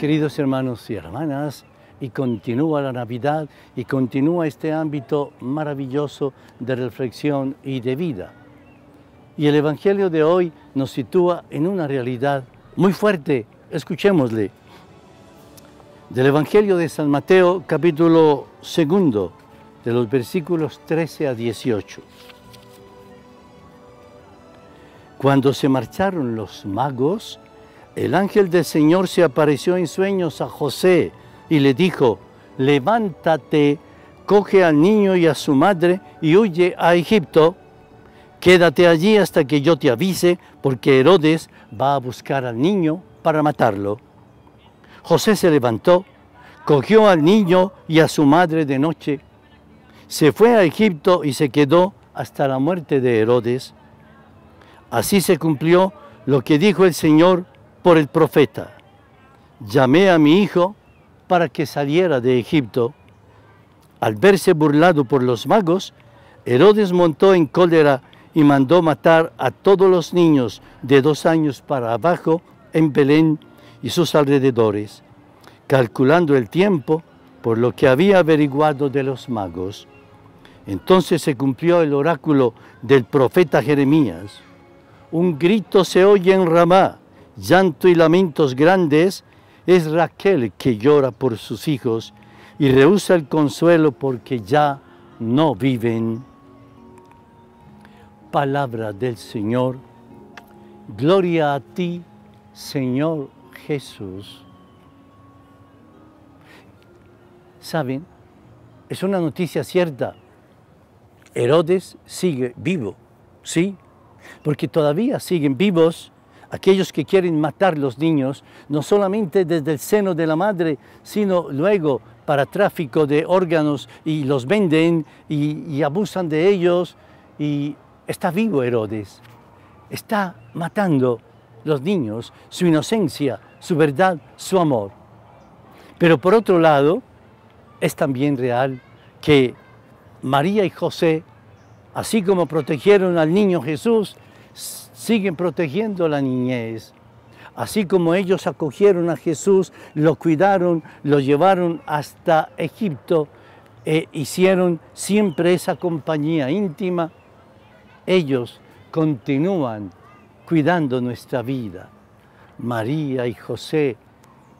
Queridos hermanos y hermanas, y continúa la Navidad y continúa este ámbito maravilloso de reflexión y de vida. Y el Evangelio de hoy nos sitúa en una realidad muy fuerte. Escuchémosle. Del Evangelio de San Mateo, capítulo segundo, de los versículos 13 a 18. Cuando se marcharon los magos, el ángel del Señor se apareció en sueños a José y le dijo, levántate, coge al niño y a su madre y huye a Egipto, quédate allí hasta que yo te avise, porque Herodes va a buscar al niño para matarlo. José se levantó, cogió al niño y a su madre de noche, se fue a Egipto y se quedó hasta la muerte de Herodes. Así se cumplió lo que dijo el Señor por el profeta, llamé a mi hijo para que saliera de Egipto. Al verse burlado por los magos, Herodes montó en cólera y mandó matar a todos los niños de dos años para abajo en Belén y sus alrededores, calculando el tiempo por lo que había averiguado de los magos. Entonces se cumplió el oráculo del profeta Jeremías. Un grito se oye en Ramá, llanto y lamentos grandes, es Raquel que llora por sus hijos y rehúsa el consuelo porque ya no viven. Palabra del Señor, gloria a ti, Señor Jesús. ¿Saben? Es una noticia cierta. Herodes sigue vivo, ¿sí? Porque todavía siguen vivos aquellos que quieren matar los niños, no solamente desde el seno de la madre, sino luego para tráfico de órganos y los venden y, abusan de ellos. Y está vivo Herodes, está matando los niños, su inocencia, su verdad, su amor. Pero por otro lado, es también real que María y José, así como protegieron al niño Jesús, siguen protegiendo la niñez. Así como ellos acogieron a Jesús, lo cuidaron, lo llevaron hasta Egipto e hicieron siempre esa compañía íntima, ellos continúan cuidando nuestra vida. María y José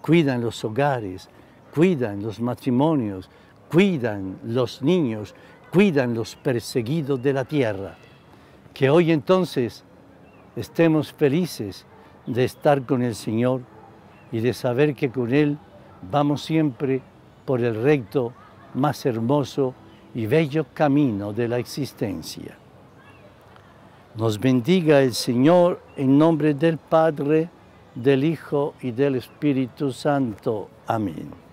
cuidan los hogares, cuidan los matrimonios, cuidan los niños, cuidan los perseguidos de la tierra. Que hoy entonces estemos felices de estar con el Señor y de saber que con Él vamos siempre por el recto más hermoso y bello camino de la existencia. Nos bendiga el Señor en nombre del Padre, del Hijo y del Espíritu Santo. Amén.